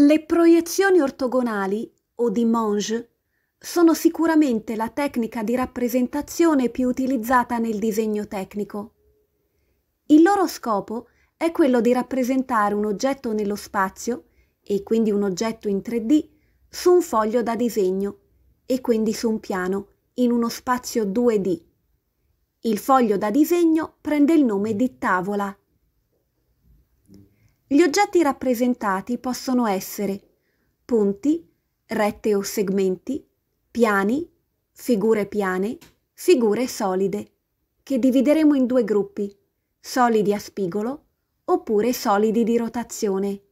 Le proiezioni ortogonali, o di Monge, sono sicuramente la tecnica di rappresentazione più utilizzata nel disegno tecnico. Il loro scopo è quello di rappresentare un oggetto nello spazio, e quindi un oggetto in 3D, su un foglio da disegno, e quindi su un piano, in uno spazio 2D. Il foglio da disegno prende il nome di tavola gli oggetti rappresentati possono essere punti, rette o segmenti, piani, figure piane, figure solide, che divideremo in due gruppi, solidi a spigolo oppure solidi di rotazione.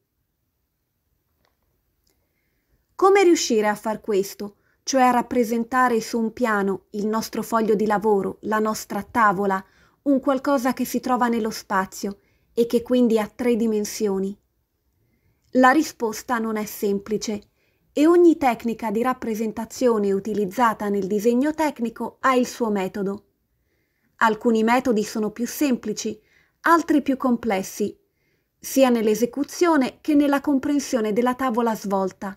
Come riuscire a far questo, cioè a rappresentare su un piano il nostro foglio di lavoro, la nostra tavola, un qualcosa che si trova nello spazio e che quindi ha tre dimensioni? La risposta non è semplice e ogni tecnica di rappresentazione utilizzata nel disegno tecnico ha il suo metodo. Alcuni metodi sono più semplici, altri più complessi, sia nell'esecuzione che nella comprensione della tavola svolta.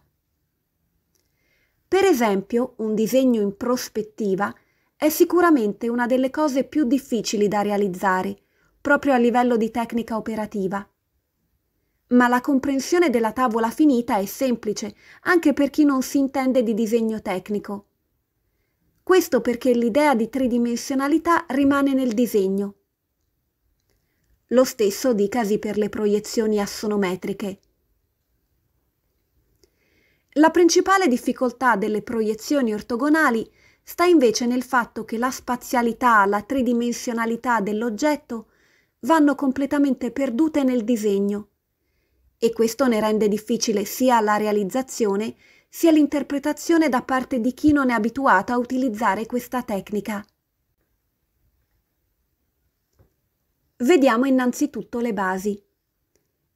Per esempio, un disegno in prospettiva è sicuramente una delle cose più difficili da realizzare proprio a livello di tecnica operativa. Ma la comprensione della tavola finita è semplice, anche per chi non si intende di disegno tecnico. Questo perché l'idea di tridimensionalità rimane nel disegno. Lo stesso dicasi per le proiezioni assonometriche. La principale difficoltà delle proiezioni ortogonali sta invece nel fatto che la spazialità, la tridimensionalità dell'oggetto vanno completamente perdute nel disegno e questo ne rende difficile sia la realizzazione sia l'interpretazione da parte di chi non è abituato a utilizzare questa tecnica. Vediamo innanzitutto le basi.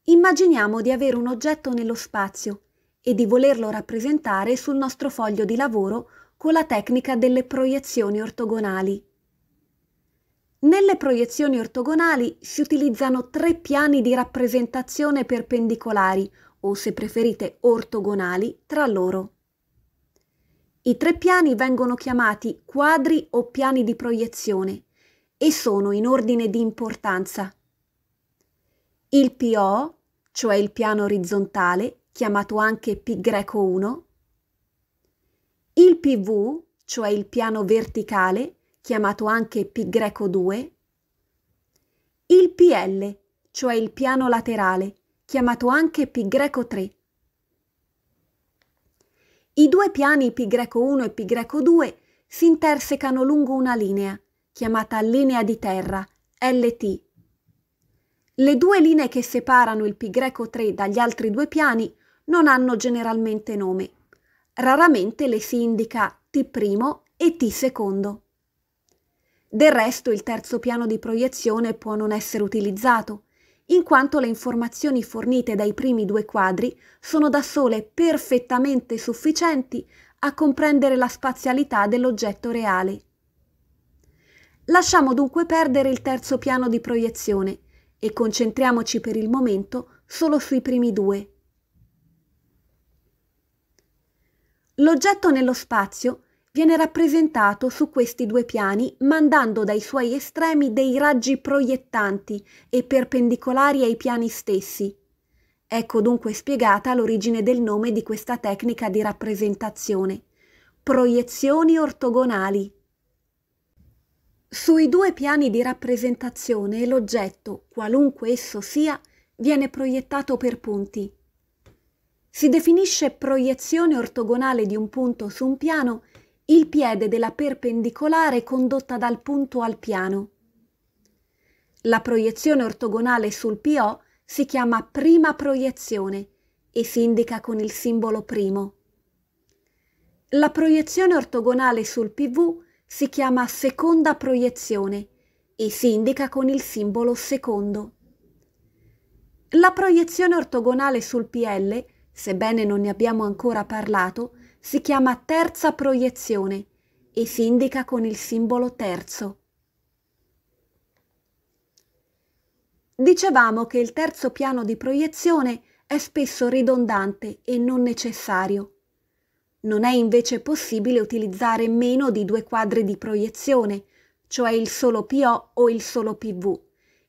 Immaginiamo di avere un oggetto nello spazio e di volerlo rappresentare sul nostro foglio di lavoro con la tecnica delle proiezioni ortogonali. Nelle proiezioni ortogonali si utilizzano tre piani di rappresentazione perpendicolari o, se preferite, ortogonali tra loro. I tre piani vengono chiamati quadri o piani di proiezione e sono in ordine di importanza. Il PO, cioè il piano orizzontale, chiamato anche P 1, il PV, cioè il piano verticale, chiamato anche π 2, il PL, cioè il piano laterale, chiamato anche π 3. I due piani π1 e π2 si intersecano lungo una linea, chiamata linea di terra, LT. Le due linee che separano il π3 dagli altri due piani non hanno generalmente nome. Raramente le si indica T' e T secondo. Del resto il terzo piano di proiezione può non essere utilizzato, in quanto le informazioni fornite dai primi due quadri sono da sole perfettamente sufficienti a comprendere la spazialità dell'oggetto reale. Lasciamo dunque perdere il terzo piano di proiezione e concentriamoci per il momento solo sui primi due. L'oggetto nello spazio viene rappresentato su questi due piani mandando dai suoi estremi dei raggi proiettanti e perpendicolari ai piani stessi. Ecco dunque spiegata l'origine del nome di questa tecnica di rappresentazione. Proiezioni ortogonali. Sui due piani di rappresentazione l'oggetto, qualunque esso sia, viene proiettato per punti. Si definisce proiezione ortogonale di un punto su un piano il piede della perpendicolare condotta dal punto al piano. La proiezione ortogonale sul PO si chiama prima proiezione e si indica con il simbolo primo. La proiezione ortogonale sul PV si chiama seconda proiezione e si indica con il simbolo secondo. La proiezione ortogonale sul PL, sebbene non ne abbiamo ancora parlato, si chiama terza proiezione e si indica con il simbolo terzo. Dicevamo che il terzo piano di proiezione è spesso ridondante e non necessario. Non è invece possibile utilizzare meno di due quadri di proiezione, cioè il solo PO o il solo PV,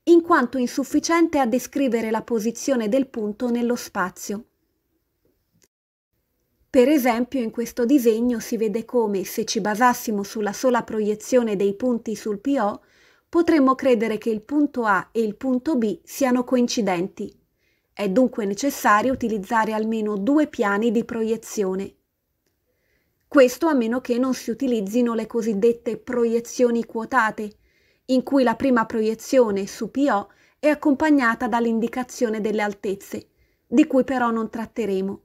in quanto insufficiente a descrivere la posizione del punto nello spazio. Per esempio in questo disegno si vede come se ci basassimo sulla sola proiezione dei punti sul PO, potremmo credere che il punto A e il punto B siano coincidenti. È dunque necessario utilizzare almeno due piani di proiezione. Questo a meno che non si utilizzino le cosiddette proiezioni quotate, in cui la prima proiezione su PO è accompagnata dall'indicazione delle altezze, di cui però non tratteremo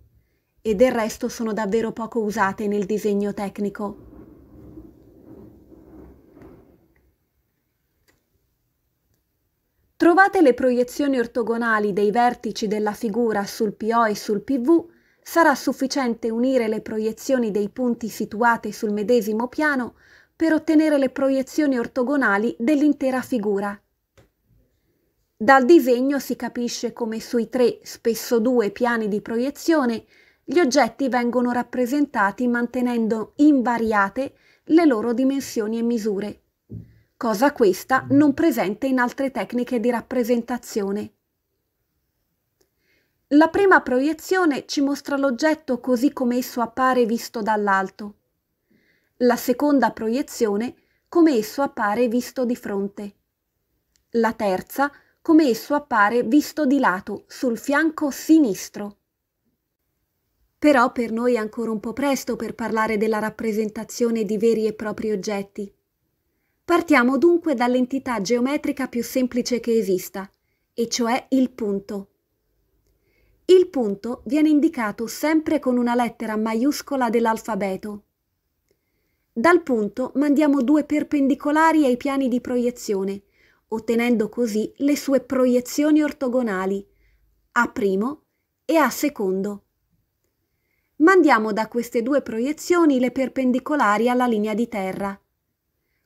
e del resto sono davvero poco usate nel disegno tecnico. Trovate le proiezioni ortogonali dei vertici della figura sul PO e sul PV, sarà sufficiente unire le proiezioni dei punti situate sul medesimo piano per ottenere le proiezioni ortogonali dell'intera figura. Dal disegno si capisce come sui tre, spesso due piani di proiezione, gli oggetti vengono rappresentati mantenendo invariate le loro dimensioni e misure, cosa questa non presente in altre tecniche di rappresentazione. La prima proiezione ci mostra l'oggetto così come esso appare visto dall'alto. La seconda proiezione come esso appare visto di fronte. La terza come esso appare visto di lato, sul fianco sinistro. Però per noi è ancora un po' presto per parlare della rappresentazione di veri e propri oggetti. Partiamo dunque dall'entità geometrica più semplice che esista, e cioè il punto. Il punto viene indicato sempre con una lettera maiuscola dell'alfabeto. Dal punto mandiamo due perpendicolari ai piani di proiezione, ottenendo così le sue proiezioni ortogonali, A' primo e A'. secondo mandiamo da queste due proiezioni le perpendicolari alla linea di terra.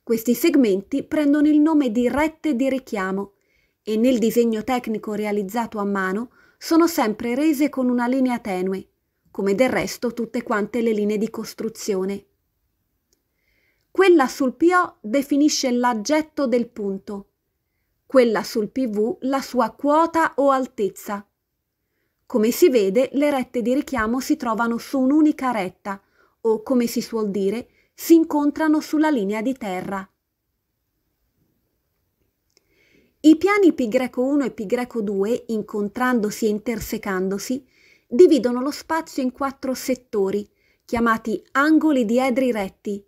Questi segmenti prendono il nome di rette di richiamo e nel disegno tecnico realizzato a mano sono sempre rese con una linea tenue, come del resto tutte quante le linee di costruzione. Quella sul PO definisce l'aggetto del punto, quella sul PV la sua quota o altezza come si vede, le rette di richiamo si trovano su un'unica retta o, come si suol dire, si incontrano sulla linea di terra. I piani π1 e π2, incontrandosi e intersecandosi, dividono lo spazio in quattro settori, chiamati angoli diedri retti.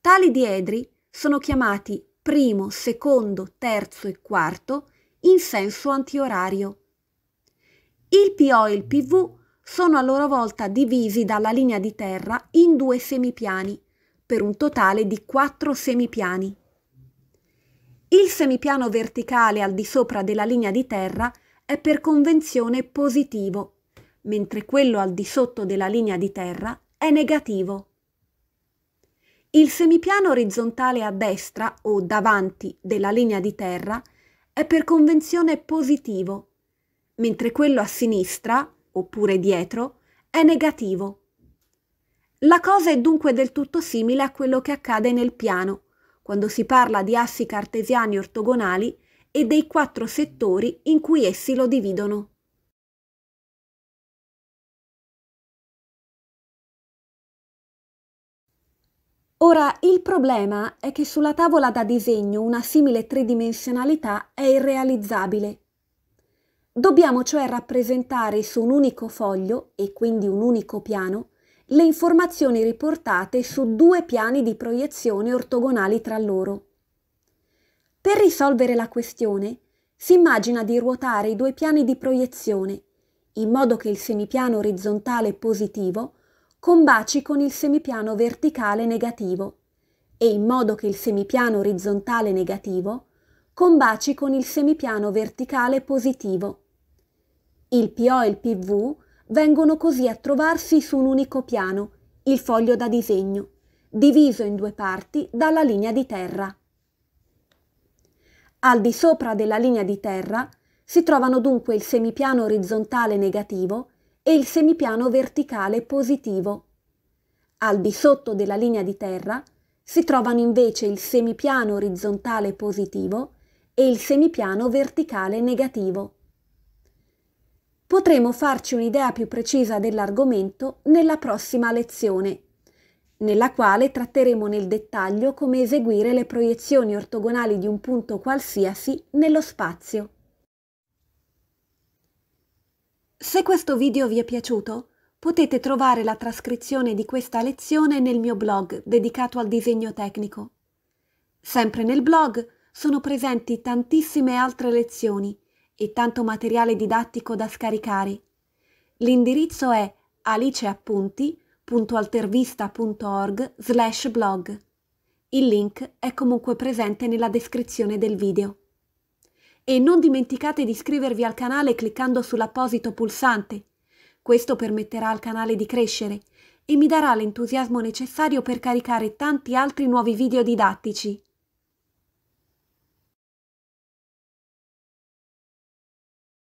Tali diedri sono chiamati primo, secondo, terzo e quarto in senso antiorario. Il PO e il PV sono a loro volta divisi dalla linea di terra in due semipiani, per un totale di quattro semipiani. Il semipiano verticale al di sopra della linea di terra è per convenzione positivo, mentre quello al di sotto della linea di terra è negativo. Il semipiano orizzontale a destra o davanti della linea di terra è per convenzione positivo, mentre quello a sinistra, oppure dietro, è negativo. La cosa è dunque del tutto simile a quello che accade nel piano, quando si parla di assi cartesiani ortogonali e dei quattro settori in cui essi lo dividono. Ora, il problema è che sulla tavola da disegno una simile tridimensionalità è irrealizzabile Dobbiamo cioè rappresentare su un unico foglio, e quindi un unico piano, le informazioni riportate su due piani di proiezione ortogonali tra loro. Per risolvere la questione, si immagina di ruotare i due piani di proiezione, in modo che il semipiano orizzontale positivo combaci con il semipiano verticale negativo e in modo che il semipiano orizzontale negativo combaci con il semipiano verticale positivo. Il PO e il PV vengono così a trovarsi su un unico piano, il foglio da disegno, diviso in due parti dalla linea di terra. Al di sopra della linea di terra si trovano dunque il semipiano orizzontale negativo e il semipiano verticale positivo. Al di sotto della linea di terra si trovano invece il semipiano orizzontale positivo e il semipiano verticale negativo. Potremo farci un'idea più precisa dell'argomento nella prossima lezione, nella quale tratteremo nel dettaglio come eseguire le proiezioni ortogonali di un punto qualsiasi nello spazio. Se questo video vi è piaciuto, potete trovare la trascrizione di questa lezione nel mio blog dedicato al disegno tecnico. Sempre nel blog sono presenti tantissime altre lezioni e tanto materiale didattico da scaricare. L'indirizzo è aliceappunti.altervista.org slash blog. Il link è comunque presente nella descrizione del video. E non dimenticate di iscrivervi al canale cliccando sull'apposito pulsante. Questo permetterà al canale di crescere e mi darà l'entusiasmo necessario per caricare tanti altri nuovi video didattici.